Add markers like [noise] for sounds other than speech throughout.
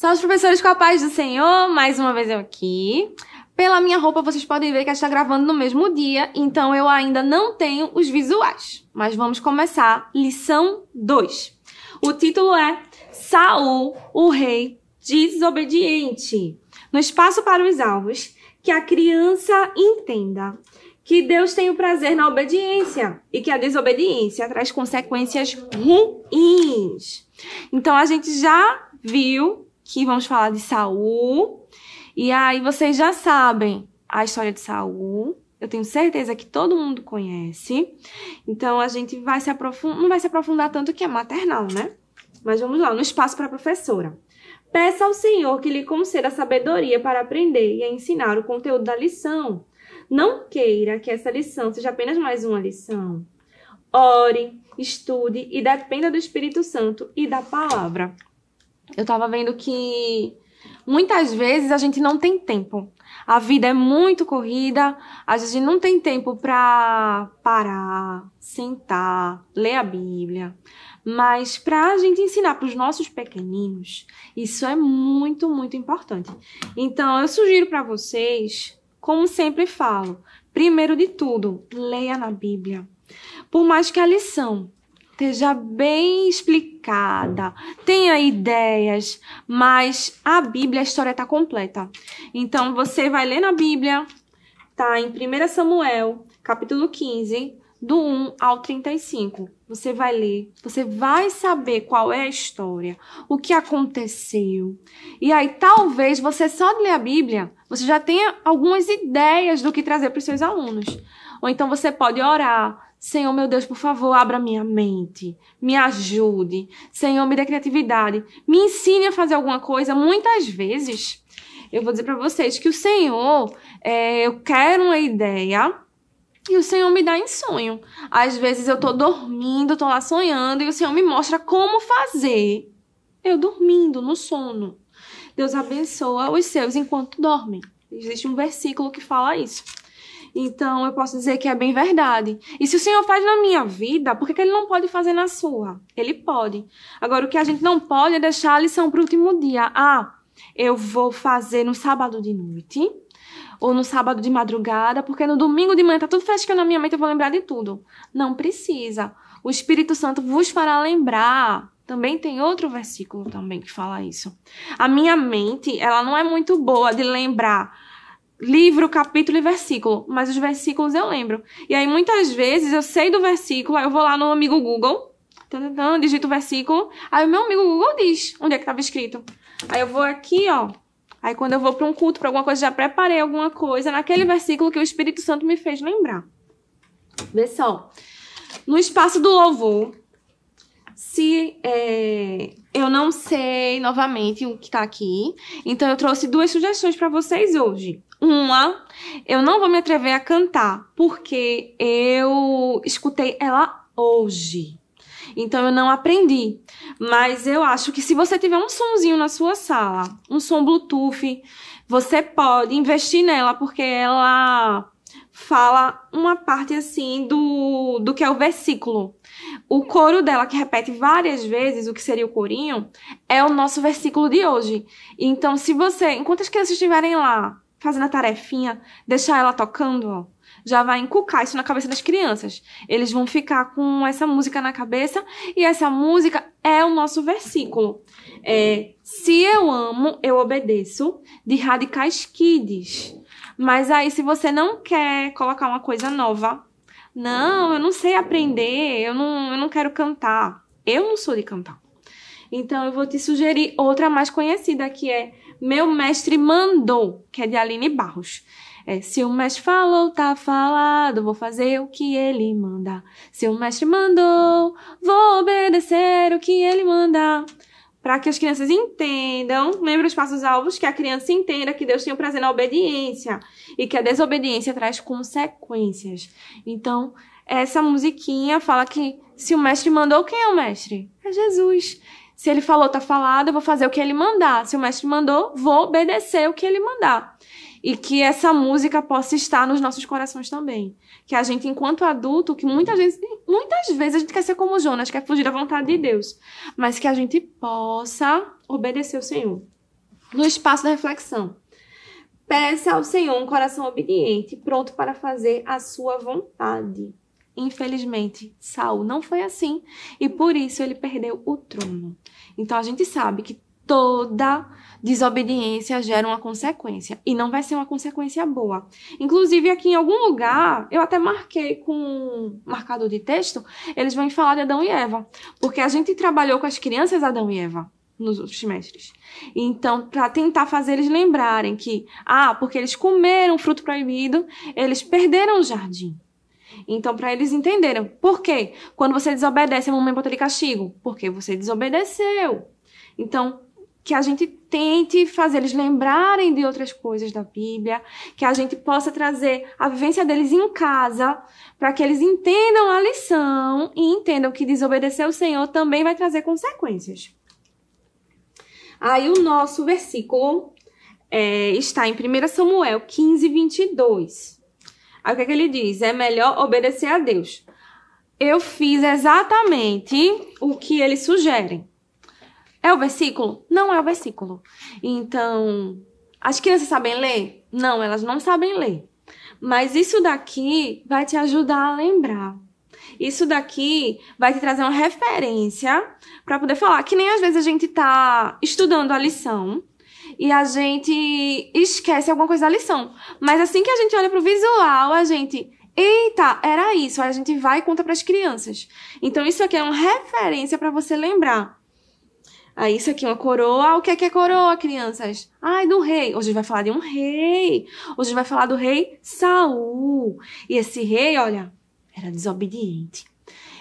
São os professores com a paz do Senhor, mais uma vez eu aqui. Pela minha roupa, vocês podem ver que está gravando no mesmo dia, então eu ainda não tenho os visuais. Mas vamos começar lição 2. O título é Saul, o rei desobediente. No espaço para os alvos, que a criança entenda que Deus tem o prazer na obediência e que a desobediência traz consequências ruins. Então a gente já viu que vamos falar de Saul. E aí vocês já sabem a história de Saul. Eu tenho certeza que todo mundo conhece. Então a gente vai se aprofundar, não vai se aprofundar tanto que é maternal, né? Mas vamos lá, no espaço para a professora. Peça ao Senhor que lhe conceda sabedoria para aprender e ensinar o conteúdo da lição. Não queira que essa lição seja apenas mais uma lição. Ore, estude e dependa do Espírito Santo e da palavra eu tava vendo que muitas vezes a gente não tem tempo. A vida é muito corrida, a gente não tem tempo para parar, sentar, ler a Bíblia. Mas para a gente ensinar para os nossos pequeninos, isso é muito, muito importante. Então, eu sugiro para vocês, como sempre falo, primeiro de tudo, leia na Bíblia. Por mais que a lição esteja bem explicada, tenha ideias, mas a Bíblia, a história está completa. Então você vai ler na Bíblia, tá em 1 Samuel, capítulo 15, do 1 ao 35. Você vai ler, você vai saber qual é a história, o que aconteceu. E aí, talvez você só de ler a Bíblia, você já tenha algumas ideias do que trazer para os seus alunos. Ou então você pode orar, Senhor, meu Deus, por favor, abra minha mente, me ajude. Senhor, me dê criatividade, me ensine a fazer alguma coisa. Muitas vezes, eu vou dizer para vocês que o Senhor, é, eu quero uma ideia e o Senhor me dá em sonho. Às vezes eu tô dormindo, tô lá sonhando e o Senhor me mostra como fazer. Eu dormindo, no sono. Deus abençoa os seus enquanto dormem. Existe um versículo que fala isso. Então, eu posso dizer que é bem verdade. E se o Senhor faz na minha vida, por que, que Ele não pode fazer na sua? Ele pode. Agora, o que a gente não pode é deixar a lição para o último dia. Ah, eu vou fazer no sábado de noite ou no sábado de madrugada, porque no domingo de manhã tá tudo fresquinho na minha mente, eu vou lembrar de tudo. Não precisa. O Espírito Santo vos fará lembrar. Também tem outro versículo também que fala isso. A minha mente, ela não é muito boa de lembrar livro, capítulo e versículo, mas os versículos eu lembro. E aí muitas vezes eu sei do versículo, aí eu vou lá no amigo Google, tantantã, digito o versículo, aí o meu amigo Google diz onde é que estava escrito. Aí eu vou aqui, ó. Aí quando eu vou para um culto, para alguma coisa, já preparei alguma coisa naquele versículo que o Espírito Santo me fez lembrar. Vê só. No espaço do louvor, trouxe. É... Eu não sei novamente o que tá aqui. Então eu trouxe duas sugestões para vocês hoje. Uma, eu não vou me atrever a cantar, porque eu escutei ela hoje. Então eu não aprendi. Mas eu acho que se você tiver um sonzinho na sua sala, um som Bluetooth, você pode investir nela, porque ela fala uma parte assim do, do que é o versículo. O coro dela, que repete várias vezes o que seria o corinho, é o nosso versículo de hoje. Então, se você, enquanto as crianças estiverem lá fazendo a tarefinha, deixar ela tocando, ó, já vai encucar isso na cabeça das crianças. Eles vão ficar com essa música na cabeça e essa música é o nosso versículo. É, se eu amo, eu obedeço, de Radicais Kids. Mas aí, se você não quer colocar uma coisa nova, não, eu não sei aprender, eu não, eu não quero cantar. Eu não sou de cantar. Então, eu vou te sugerir outra mais conhecida, que é Meu Mestre Mandou, que é de Aline Barros. É, se o mestre falou, tá falado, vou fazer o que ele mandar. Se o mestre mandou, vou obedecer o que ele mandar para que as crianças entendam, lembra os passos alvos, que a criança entenda que Deus tem o prazer na obediência e que a desobediência traz consequências. Então, essa musiquinha fala que se o mestre mandou, quem é o mestre? É Jesus. Se ele falou, tá falado, eu vou fazer o que ele mandar. Se o mestre mandou, vou obedecer o que ele mandar e que essa música possa estar nos nossos corações também. Que a gente, enquanto adulto, que muita gente, muitas vezes a gente quer ser como Jonas, quer fugir da vontade de Deus, mas que a gente possa obedecer o Senhor no espaço da reflexão. Peça ao Senhor um coração obediente, pronto para fazer a sua vontade. Infelizmente, Saul não foi assim e por isso ele perdeu o trono. Então a gente sabe que toda desobediência gera uma consequência e não vai ser uma consequência boa. Inclusive aqui em algum lugar, eu até marquei com um marcador de texto, eles vão falar de Adão e Eva, porque a gente trabalhou com as crianças Adão e Eva nos outros semestres. Então, para tentar fazer eles lembrarem que, ah, porque eles comeram fruto proibido, eles perderam o jardim. Então, para eles entenderem, por quê? Quando você desobedece, a mamãe bota de castigo. Porque você desobedeceu. Então, que a gente tente fazer eles lembrarem de outras coisas da Bíblia, que a gente possa trazer a vivência deles em casa, para que eles entendam a lição e entendam que desobedecer ao Senhor também vai trazer consequências. Aí o nosso versículo é, está em 1 Samuel 15, 22. Aí o que, é que ele diz? É melhor obedecer a Deus. Eu fiz exatamente o que eles sugerem. É o versículo? Não é o versículo. Então, as crianças sabem ler? Não, elas não sabem ler. Mas isso daqui vai te ajudar a lembrar. Isso daqui vai te trazer uma referência para poder falar. Que nem às vezes a gente tá estudando a lição e a gente esquece alguma coisa da lição. Mas assim que a gente olha pro visual, a gente. Eita, era isso. Aí a gente vai e conta para as crianças. Então isso aqui é uma referência para você lembrar. Ah, isso aqui é uma coroa. Ah, o que é que é coroa, crianças? Ai, ah, é do rei. Hoje a gente vai falar de um rei. Hoje a gente vai falar do rei Saul. E esse rei, olha, era desobediente.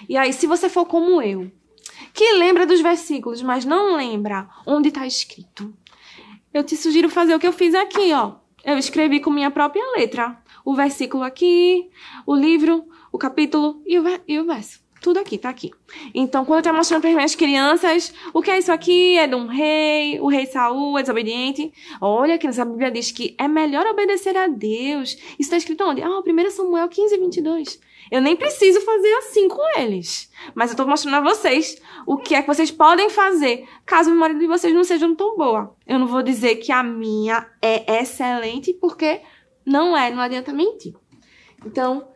E aí, se você for como eu, que lembra dos versículos, mas não lembra onde está escrito, eu te sugiro fazer o que eu fiz aqui, ó. Eu escrevi com minha própria letra o versículo aqui, o livro, o capítulo e o, e o verso. Tudo aqui, tá aqui. Então, quando eu estou mostrando para as minhas crianças, o que é isso aqui? É de um rei, o rei Saul é desobediente. Olha, criança, a Bíblia diz que é melhor obedecer a Deus. Isso está escrito onde? Ah, 1 Samuel 15, 22. Eu nem preciso fazer assim com eles. Mas eu estou mostrando a vocês o que é que vocês podem fazer, caso a memória de vocês não seja tão boa. Eu não vou dizer que a minha é excelente, porque não é, não adianta mentir. Então,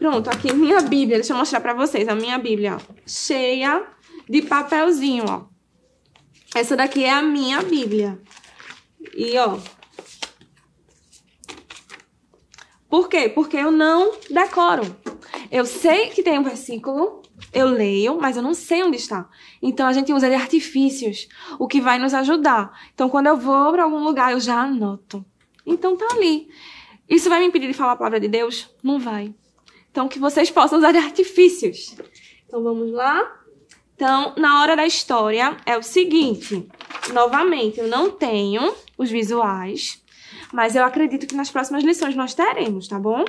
Pronto, aqui minha Bíblia, deixa eu mostrar pra vocês a minha Bíblia, ó, cheia de papelzinho, ó. Essa daqui é a minha Bíblia. E, ó, Por quê? Porque eu não decoro. Eu sei que tem um versículo, eu leio, mas eu não sei onde está. Então a gente usa de artifícios, o que vai nos ajudar. Então quando eu vou para algum lugar, eu já anoto. Então tá ali. Isso vai me impedir de falar a palavra de Deus? Não vai. Então, que vocês possam usar artifícios. Então, vamos lá. Então, na hora da história, é o seguinte. Novamente, eu não tenho os visuais, mas eu acredito que nas próximas lições nós teremos, tá bom?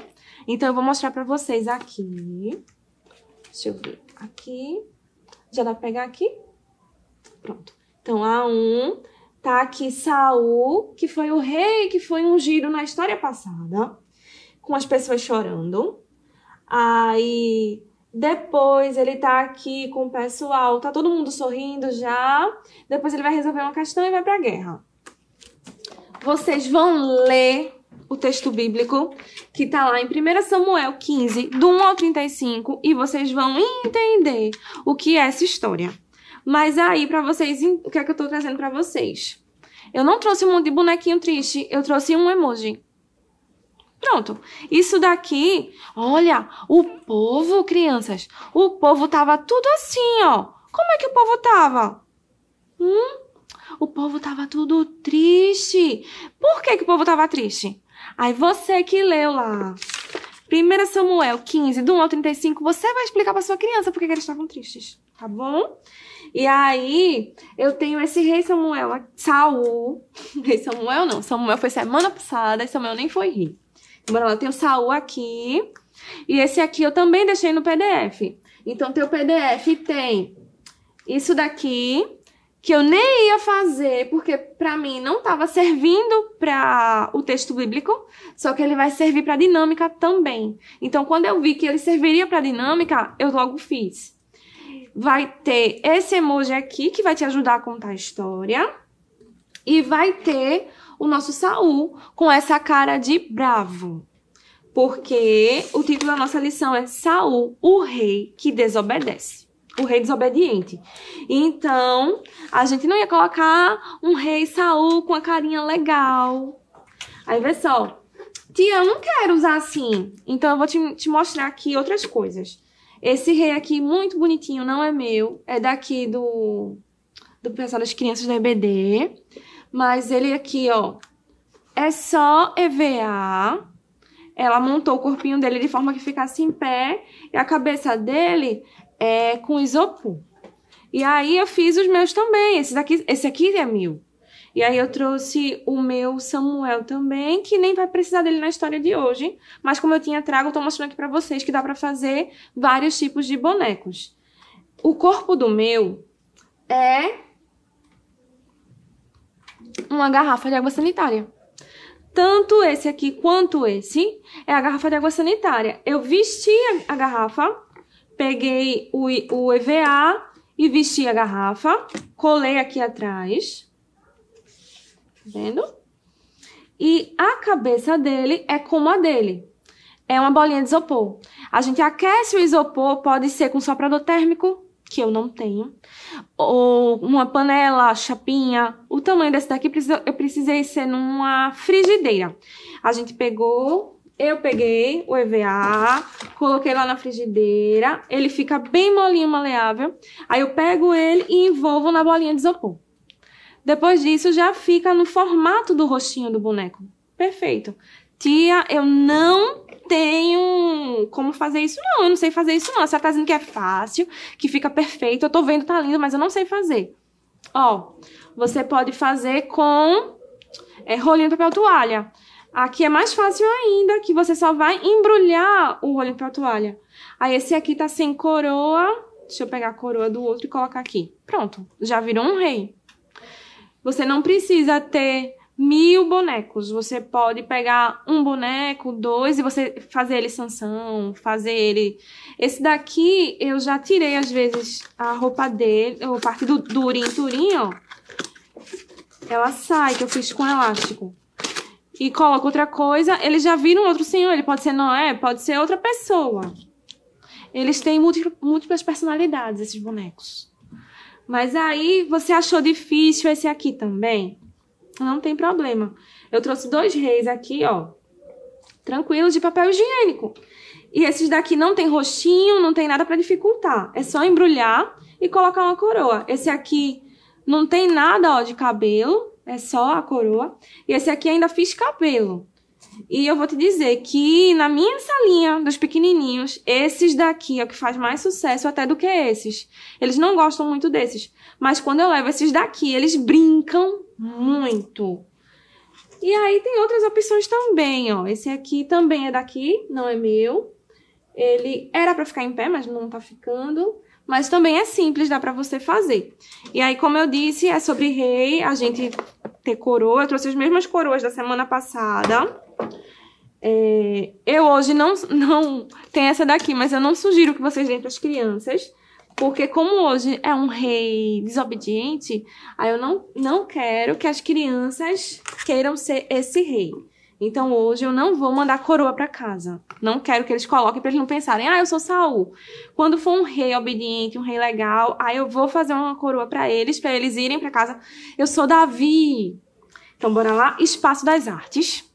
Então, eu vou mostrar pra vocês aqui. Deixa eu ver. Aqui. Já dá pra pegar aqui? Pronto. Então, A1, tá aqui Saul, que foi o rei que foi ungido na história passada, com as pessoas chorando. Aí depois ele tá aqui com o pessoal, tá todo mundo sorrindo já. Depois ele vai resolver uma questão e vai pra guerra. Vocês vão ler o texto bíblico que tá lá em 1 Samuel 15, do 1 ao 35, e vocês vão entender o que é essa história. Mas aí, para vocês, o que é que eu tô trazendo para vocês? Eu não trouxe um monte de bonequinho triste, eu trouxe um emoji. Pronto. Isso daqui, olha, o povo, crianças, o povo tava tudo assim, ó. Como é que o povo tava? Hum? O povo tava tudo triste. Por que, que o povo tava triste? Aí você que leu lá. 1 Samuel 15, do 1 ao 35, você vai explicar para sua criança por que eles estavam tristes, tá bom? E aí, eu tenho esse rei Samuel, Saul, [laughs] rei Samuel não, Samuel foi semana passada e Samuel nem foi rei. Então, bora lá, tem o Saul aqui. E esse aqui eu também deixei no PDF. Então, teu PDF tem isso daqui, que eu nem ia fazer, porque para mim não estava servindo para o texto bíblico, só que ele vai servir para dinâmica também. Então, quando eu vi que ele serviria para dinâmica, eu logo fiz. Vai ter esse emoji aqui que vai te ajudar a contar a história e vai ter o nosso Saul com essa cara de bravo. Porque o título da nossa lição é Saul, o rei que desobedece. O rei desobediente. Então, a gente não ia colocar um rei Saul com a carinha legal. Aí vê só. Tia, eu não quero usar assim. Então, eu vou te, te mostrar aqui outras coisas. Esse rei aqui, muito bonitinho, não é meu. É daqui do do Pensar nas Crianças da EBD, mas ele aqui, ó, é só EVA. Ela montou o corpinho dele de forma que ficasse em pé e a cabeça dele é com isopor. E aí eu fiz os meus também. Esse daqui, esse aqui é mil. E aí eu trouxe o meu Samuel também, que nem vai precisar dele na história de hoje, mas como eu tinha trago, eu tô mostrando aqui para vocês que dá para fazer vários tipos de bonecos. O corpo do meu é uma garrafa de água sanitária. Tanto esse aqui quanto esse é a garrafa de água sanitária. Eu vesti a garrafa, peguei o, o EVA e vesti a garrafa, colei aqui atrás, tá vendo? E a cabeça dele é como a dele, é uma bolinha de isopor. A gente aquece o isopor, pode ser com soprador térmico, que eu não tenho, ou uma panela, chapinha. O tamanho desse daqui eu precisei ser numa frigideira. A gente pegou, eu peguei o EVA, coloquei lá na frigideira, ele fica bem molinho, maleável. Aí eu pego ele e envolvo na bolinha de isopor. Depois disso já fica no formato do rostinho do boneco. Perfeito. Tia, eu não tenho como fazer isso, não. Eu não sei fazer isso, não. A senhora tá dizendo que é fácil, que fica perfeito. Eu tô vendo, tá lindo, mas eu não sei fazer. Ó, você pode fazer com é, rolinho de papel toalha. Aqui é mais fácil ainda, que você só vai embrulhar o rolinho de papel toalha. Aí esse aqui tá sem coroa. Deixa eu pegar a coroa do outro e colocar aqui. Pronto, já virou um rei. Você não precisa ter mil bonecos. Você pode pegar um boneco, dois, e você fazer ele Sansão, fazer ele. Esse daqui eu já tirei, às vezes, a roupa dele, ou parte do, do turim, ó. Ela sai, que eu fiz com elástico. E coloca outra coisa, ele já vira um outro senhor. Ele pode ser Noé, pode ser outra pessoa. Eles têm múltiplas personalidades, esses bonecos. Mas aí, você achou difícil esse aqui também? Não tem problema. Eu trouxe dois reis aqui, ó. Tranquilos de papel higiênico. E esses daqui não tem rostinho, não tem nada para dificultar. É só embrulhar e colocar uma coroa. Esse aqui não tem nada, ó, de cabelo. É só a coroa. E esse aqui ainda fiz cabelo. E eu vou te dizer que na minha salinha dos pequenininhos, esses daqui é o que faz mais sucesso até do que esses. Eles não gostam muito desses, mas quando eu levo esses daqui, eles brincam muito. E aí tem outras opções também, ó. Esse aqui também é daqui, não é meu. Ele era para ficar em pé, mas não tá ficando. Mas também é simples, dá para você fazer. E aí, como eu disse, é sobre rei, a gente ter coroa. Eu trouxe as mesmas coroas da semana passada. É, eu hoje não, não tem essa daqui, mas eu não sugiro que vocês deem para as crianças, porque como hoje é um rei desobediente, aí eu não, não quero que as crianças queiram ser esse rei. Então hoje eu não vou mandar coroa para casa. Não quero que eles coloquem para eles não pensarem, ah, eu sou Saul. Quando for um rei obediente, um rei legal, aí eu vou fazer uma coroa para eles, para eles irem para casa. Eu sou Davi. Então bora lá, espaço das artes.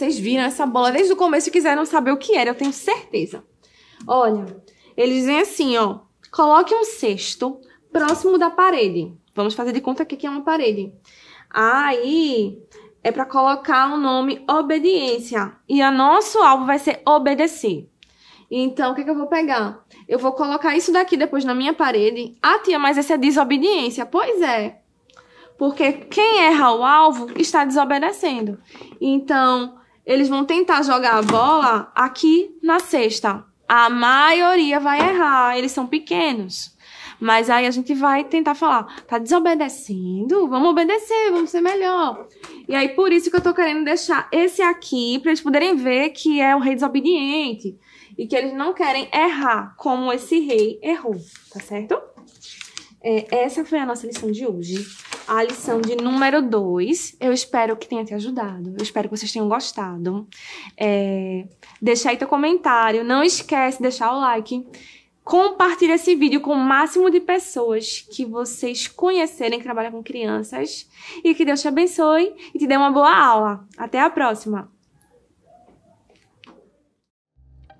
Vocês viram essa bola desde o começo e quiseram saber o que era, eu tenho certeza. Olha, eles dizem assim, ó. Coloque um cesto próximo da parede. Vamos fazer de conta aqui que é uma parede. Aí é para colocar o nome obediência. E o nosso alvo vai ser obedecer. Então, o que, que eu vou pegar? Eu vou colocar isso daqui depois na minha parede. Ah, tia, mas essa é desobediência. Pois é. Porque quem erra o alvo está desobedecendo. Então, eles vão tentar jogar a bola aqui na cesta. A maioria vai errar, eles são pequenos. Mas aí a gente vai tentar falar, tá desobedecendo? Vamos obedecer, vamos ser melhor. E aí por isso que eu tô querendo deixar esse aqui para eles poderem ver que é o rei desobediente e que eles não querem errar como esse rei errou, tá certo? É, essa foi a nossa lição de hoje. A lição de número 2. Eu espero que tenha te ajudado. Eu espero que vocês tenham gostado. É, deixa aí teu comentário. Não esquece de deixar o like. Compartilhe esse vídeo com o máximo de pessoas que vocês conhecerem que trabalham com crianças. E que Deus te abençoe e te dê uma boa aula. Até a próxima!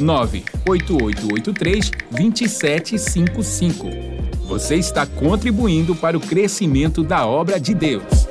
98883 2755. Você está contribuindo para o crescimento da obra de Deus.